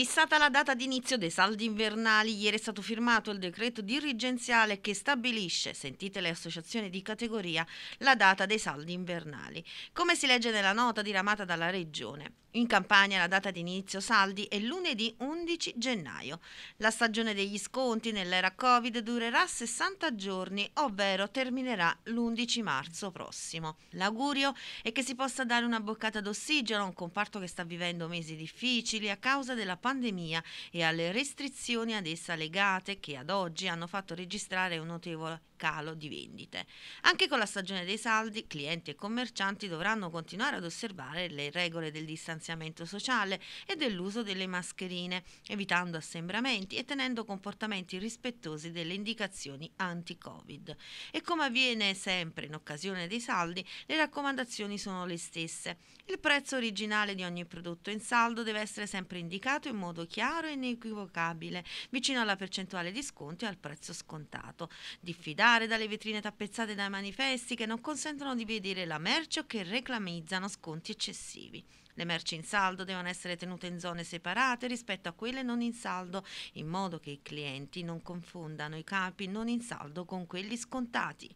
Fissata la data d'inizio dei saldi invernali, ieri è stato firmato il decreto dirigenziale che stabilisce, sentite le associazioni di categoria, la data dei saldi invernali, come si legge nella nota diramata dalla Regione. In Campania la data di inizio saldi è lunedì 11 gennaio. La stagione degli sconti nell'era Covid durerà 60 giorni, ovvero terminerà l'11 marzo prossimo. L'augurio è che si possa dare una boccata d'ossigeno a un comparto che sta vivendo mesi difficili a causa della pandemia e alle restrizioni ad essa legate che ad oggi hanno fatto registrare un notevole calo di vendite. Anche con la stagione dei saldi, clienti e commercianti dovranno continuare ad osservare le regole del distanziamento distanziamento sociale e dell'uso delle mascherine, evitando assembramenti e tenendo comportamenti rispettosi delle indicazioni anti-Covid. E come avviene sempre in occasione dei saldi, le raccomandazioni sono le stesse. Il prezzo originale di ogni prodotto in saldo deve essere sempre indicato in modo chiaro e inequivocabile, vicino alla percentuale di sconto e al prezzo scontato. Diffidare dalle vetrine tappezzate dai manifesti che non consentono di vedere la merce o che reclamizzano sconti eccessivi. Le merci in saldo devono essere tenute in zone separate rispetto a quelle non in saldo, in modo che i clienti non confondano i capi non in saldo con quelli scontati.